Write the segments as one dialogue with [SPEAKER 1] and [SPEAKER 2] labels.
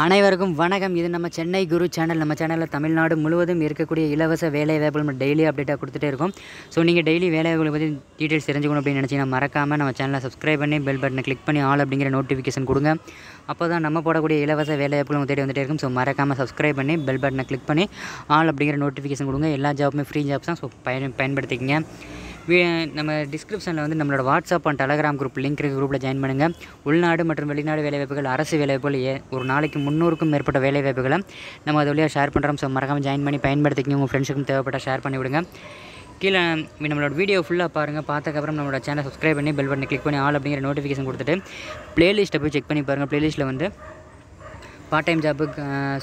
[SPEAKER 1] அனைவருக்கும் வணக்கம் இது நம்ம சென்னை குரு சேனல் நம்ம சேனலில் தமிழ்நாடு முழுவதும் இருக்கக்கூடிய இலவச வேலை வாய்ப்பு நம்ம டெய்லி அப்டேட்டாக கொடுத்துட்டே இருக்கும் ஸோ நீங்கள் டெய்லி வேலை வாய்ப்புகளை பற்றி டீட்டெயில்ஸ் தெரிஞ்சுக்கணும் அப்படின்னு நினச்சிங்கன்னா மறக்காமல் நம்ம சேனலை சப்ஸ்கிரைப் பண்ணி பெல் பட்டனை கிளிக் பண்ணி ஆல் அப்படிங்கிற நோட்டிஃபிகேஷன் கொடுங்க அப்போ தான் நம்ம போடக்கூடிய இலவச வேலை வாய்ப்புகள் தேடி வந்துட்டே இருக்கும் ஸோ மறக்காமல் சப்ஸ்கிரைப் பண்ணி பெல் பட்டனை கிளிக் பண்ணி ஆல் அப்படிங்கிற நோட்டிஃபிகேஷன் கொடுங்க எல்லா ஜாப்புமே ஃப்ரீ ஜாப்ஸ் தான் ஸோ பயன் பயன்படுத்திக்கிங்க நம்ம டிஸ்கிரிப்ஷனில் வந்து நம்மளோட WhatsApp and Telegram group link இருக்குது குரூப்பில் ஜாயின் பண்ணுங்கள் உள்நாடு மற்றும் வெளிநாடு வேலைவாய்ப்புகள் அரசு வேலைவாய்ப்புகள் ஏ ஒரு நாளைக்கு முந்நூறுக்கும் மேற்பட்ட வேலைவாய்ப்புகளை நம்ம அது வழியாக ஷேர் பண்ணுறோம் ஸோ மறக்காமல் ஜாயின் பண்ணி பயன்படுத்திக்கங்க உங்கள் ஃப்ரெண்ட்ஸுக்கும் தேவைப்பட்ட ஷேர் பண்ணி விடுங்க கீழே நம்மளோட வீடியோ ஃபுல்லாக பாருங்கள் பார்த்தக்கப்புறம் நம்மளோட சேனல் சப்ஸ்கிரைப் பண்ணி பெல் பட்டனை கிளிக் பண்ணி ஆல் அப்படிங்கிற நோட்டிஃபிகேஷன் கொடுத்துட்டு ப்ளேலிஸ்ட்டை போய் செக் பண்ணி பாருங்கள் ப்ளேலிஸ்ட்டில் வந்து part time job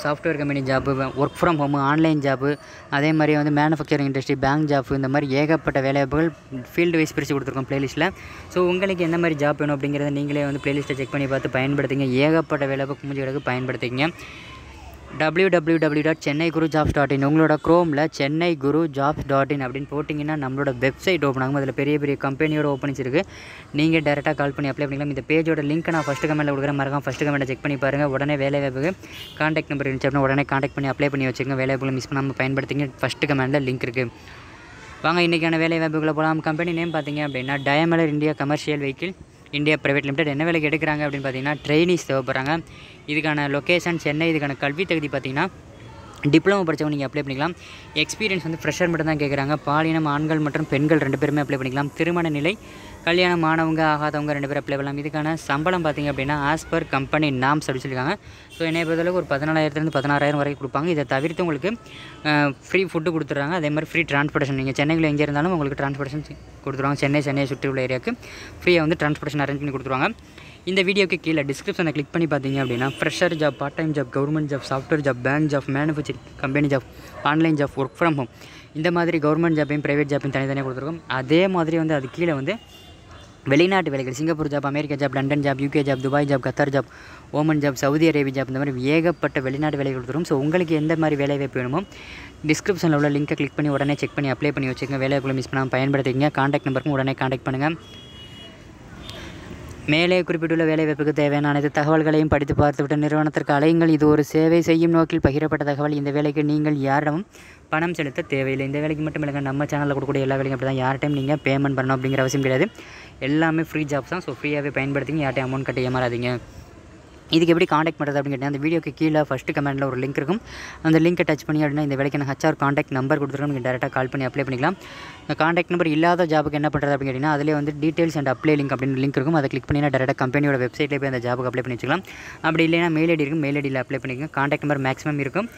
[SPEAKER 1] software company job work from home online job அதே மாதிரி வந்து மேனுஃபேக்சரிங் இண்டஸ்ட்ரி பேங்க் ஜாப்பு இந்த மாதிரி ஏகப்பட்ட வேலைவாய்ப்புகள் ஃபீல்டு வைஸ் பிரித்து கொடுத்துருக்கோம் ப்ளேலிஸ்ட்டில் ஸோ உங்களுக்கு எந்த மாதிரி ஜாப் வேணும் அப்படிங்கிறத நீங்களே வந்து ப்ளேலிஸ்ட்டை செக் பண்ணி பார்த்து பயன்படுத்துங்க ஏகப்பட்ட வேலைவாய்ப்பு குமிஞ்சு கிடக்கு பயன்படுத்திங்க W W Chennai Guru jobs dot in உங்களோட க்ரோமில் Chennai Guru jobs dot in அப்படின்னு போட்டிங்கன்னா நம்மளோட வெப்சைட் ஓப்பன் ஆகும் அதில் பெரிய பெரிய கம்பெனியோட ஓப்பனிங்ஸ் இருக்கு நீங்கள் டேரெக்டாக கால் பண்ணி அப்ளை பண்ணிக்கலாம் இந்த பேஜோட லிங்க் நான் ஃபஸ்ட்டு கமெண்ட்டில் கொடுக்குறேன் மறக்காம ஃபஸ்ட்டு கமெண்ட்டை செக் பண்ணி பாருங்கள் உடனே வேலை வாய்ப்புக்கு காண்டாக்ட் நம்பர் இருந்துச்சு அப்படின்னா உடனே காண்டாக்ட் பண்ணி அப்ளை பண்ணி வச்சுக்கோங்க வேலை வாய்ப்புகளை மிஸ் பண்ணாமல் பயன்படுத்திங்க ஃபஸ்ட்டு கமெண்ட்டில் லிங்க் இருக்குது வாங்க இன்றைக்கான வேலை வாய்ப்புகளை போகலாம் கம்பெனி நேம் பார்த்தீங்க அப்படின்னா Daimler India commercial vehicle India private limited என்ன வேலைக்கு எடுக்கிறாங்க அப்படின்னு பார்த்தீங்கன்னா ட்ரைனிஸ் தேவைப்படுறாங்க இதுக்கான லொக்கேஷன் சென்னை இதுக்கான கல்வி தகுதி பார்த்திங்கன்னா டிப்ளமோ படித்தவங்க நீங்கள் அப்ளை பண்ணிக்கலாம் எக்ஸ்பீரியன்ஸ் வந்து ஃப்ரெஷர் மட்டும் தான் கேட்குறாங்க பாலினம் ஆண்கள் மற்றும் பெண்கள் ரெண்டு பேருமே அப்ளை பண்ணிக்கலாம் திருமண நிலை கல்யாணம் ஆனவங்க ஆகாதவங்க ரெண்டு பேரும் அப்ளை பண்ணலாம் இதுக்கான சம்பளம் பார்த்திங்க அப்படின்னா ஆஸ் பர் கம்பெனி நாம்ஸ் அப்படின்னு சொல்லியிருக்காங்க ஸோ என்னை பொறுத்தளவுக்கு ஒரு பதினாலாயிரத்துலேருந்து பதினாறாயிரம் வரைக்கும் கொடுப்பாங்க இதை தவிர்த்து உங்களுக்கு ஃப்ரீ ஃபுட்டு கொடுத்துட்றாங்க அதே மாதிரி ஃப்ரீ ட்ரான்ஸ்போர்ட்டேஷன் நீங்கள் சென்னையில் எங்கே இருந்தாலும் உங்களுக்கு ட்ரான்ஸ்போர்ட்டேஷன் கொடுத்துருவாங்க சென்னை சென்னை சுற்றி உள்ள ஏரியாவுக்கு ஃப்ரீயாக வந்து ட்ரான்ஸ்போர்ட்டேஷன் அரேஞ்ச் பண்ணி கொடுத்துருவாங்க இந்த வீடியோக்கு கீழே டிஸ்கிரிப்ஷனை கிளிக் பண்ணி பார்த்தீங்க அப்படின்னா fresher job part time job government job software job bank job manufacturing company job online job work from home இந்த மாதிரி கவர்மெண்ட் ஜாப்பையும் ப்ரைவேட் ஜாப்பையும் தனித்தனியாக கொடுத்துருக்கோம் அதே மாதிரி வந்து அது கீழே வந்து வெளிநாட்டு வேலைகள் Singapore job America job London job UK job Dubai job Qatar job Oman job Saudi Arabia job இந்த மாதிரி ஏகப்பட்ட வெளிநாட்டு வேலைகள் கொடுத்துரும் ஸோ உங்களுக்கு எந்த மாதிரி வேலை வாய்ப்பு வேணுமோ டிஸ்கிரிப்ஷனில் உள்ள லிங்கை கிளிக் பண்ணி உடனே செக் பண்ணி அப்ளை பண்ணி வச்சுக்கோங்க வேலைக்குள்ளே மிஸ் பண்ணாமல் பயன்படுத்திக்கிங்க காண்டாக்ட் நம்பருக்கும் உடனே காண்டாக்ட் பண்ணுங்கள் மேலே குறிப்பிட்டுள்ள வேலைவாய்ப்புக்கு தேவையான அனைத்து தகவல்களையும் படித்து பார்த்துவிட்டு நிறுவனத்திற்கு அலையுங்கள் இது ஒரு சேவை செய்யும் நோக்கில் பகிரப்பட்ட தகவல் இந்த வேலைக்கு நீங்கள் யாரிடமும் பணம் செலுத்த தேவையில்லை இந்த வேலைக்கு மட்டும் இல்லைங்க நம்ம சேனலில் கொடுக்கக்கூடிய எல்லா வேலைக்கும் அப்படி தான் யார்டையும் நீங்கள் பேமெண்ட் பண்ணணும் அப்படிங்கிற அவசியம் கிடையாது எல்லாமே ஃப்ரீ ஜாப்ஸ் தான் ஸோ ஃப்ரீயாகவே பயன்படுத்திங்க யார்ட்டையும் அமௌண்ட் கட்ட ஏமாறாதீங்க இதுக்கு எப்படி காண்டாக்ட் பண்ணுறது அப்படின்னு கேட்டீங்கன்னா அந்த வீடியோக்கு கீழே ஃபஸ்ட்டு கமெண்ட்டில் ஒரு லிங்க் இருக்கும் அந்த லிங்க்கை டச் பண்ணி அப்படின்னா இந்த வேலைக்கு நான் ஹச்ஆர் காண்டாக்ட் நம்பர் கொடுத்துருக்கோம் நீங்கள் டேரெக்டாக கால் பண்ணி அப்ளை பண்ணிக்கலாம் அந்த காண்டாக்ட் நம்பர் இல்லாத ஜாபுக்கு என்ன பண்ணுறது அப்படின்னு கேட்டிங்கன்னா அதிலே வந்து டீட்டெயில்ஸ் அண்ட் அப்ளை லிங்க் அப்படின்னு லிங்க் இருக்கும் அதை கிளிக் நான் டேரெக்டாக கம்பெனியோட வெப்சைட்டில் போய் அந்த ஜாபுக்கு அப்ளை பண்ணி வச்சுக்கலாம் அப்படி இல்லைனா மெயில் ஐடி இருக்கும் மெயில் ஐடியில் அப்ளை பண்ணிக்கோங்க காண்டாக்ட் நம்பர் மேக்ஸிமம் இருக்கும்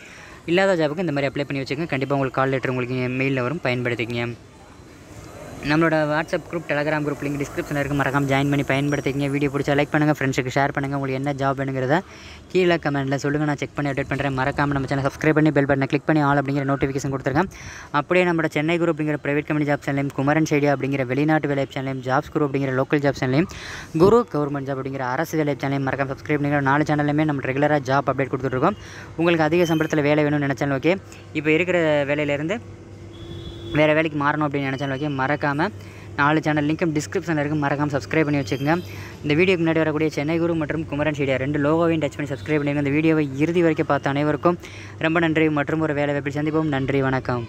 [SPEAKER 1] இல்லாத ஜாபுக்கு இந்த மாதிரி அப்ளை பண்ணி வச்சுக்கோங்க கண்டிப்பாக உங்களுக்கு கால் லெட்டர் உங்களுக்கு மெயிலில் வரும் பயன்படுத்திக்கங்க நம்மளோட WhatsApp group Telegram group link டிஸ்கிரிப்ஷனில் இருக்கு மறக்காம ஜாயின் பண்ணி பயன்படுத்திக்கிங்க வீடியோ பிடிச்சா லைக் பண்ணுங்கள் ஃப்ரெண்ட்ஸுக்கு ஷேர் பண்ணுங்கள் உங்களுக்கு என்ன ஜாப் வேணுங்கிறத கீழே கமெண்ட்டில் சொல்லுங்கள் நான் செக் பண்ணி அப்டேட் பண்ணுறேன் மறக்காம நம்ம சேனல் சப்ஸ்கிரைப் பண்ணி பெல் பட்டனை கிளிக் பண்ணி ஆல் அப்படிங்கிற நோட்டிஃபிகேஷன் கொடுத்துருக்கேன் அப்படியே நம்ம சென்னை குரூப் அப்படிங்கிற பிரைவேட் கம்பெனி ஜாப் சேனலையும் குமரன் சேடியா அப்படிங்கிற வெளிநாட்டு வேலை சேனலையும் ஜாப்ஸ் குரூப் அப்படிங்கிற லோக்கல் ஜாப் சேனலையும் குரு கவர்மெண்ட் ஜாப் அப்படிங்கிற அரசு வேலை சேனலையும் மறக்காம சப்ஸ்கிரைப் பண்ணிக்கிற நாலு சேனலுமே நம்ம ரெகுலராக ஜாப் அப்டேட் கொடுத்துருக்கோம் உங்களுக்கு அதிக சம்பளத்தில் வேலை வேணும்னு நினச்சாலும் ஓகே இப்போ இருக்கிற வேலையிலேருந்து வேறு வேலைக்கு மாறணும் அப்படின்னு நினச்சாலும் ஓகே மறக்காமல் நாலு சேனல் லிங்க்கும் டிஸ்கிரிப்ஷனில் இருக்குது மறக்காமல் சப்ஸ்கிரைப் பண்ணி வச்சுக்கோங்க இந்த வீடியோக்கு முன்னாடி வரக்கூடிய சென்னை குரு மற்றும் குமரன் சீடியா ரெண்டு லோகோவையும் டச் பண்ணி சப்ஸ்கிரைப் பண்ணிங்க இந்த வீடியோவை இறுதி வரைக்கும் பார்த்த அனைவருக்கும் ரொம்ப நன்றி மற்றும் ஒரு வேலை வாய்ப்பில் சந்திப்போம் நன்றி வணக்கம்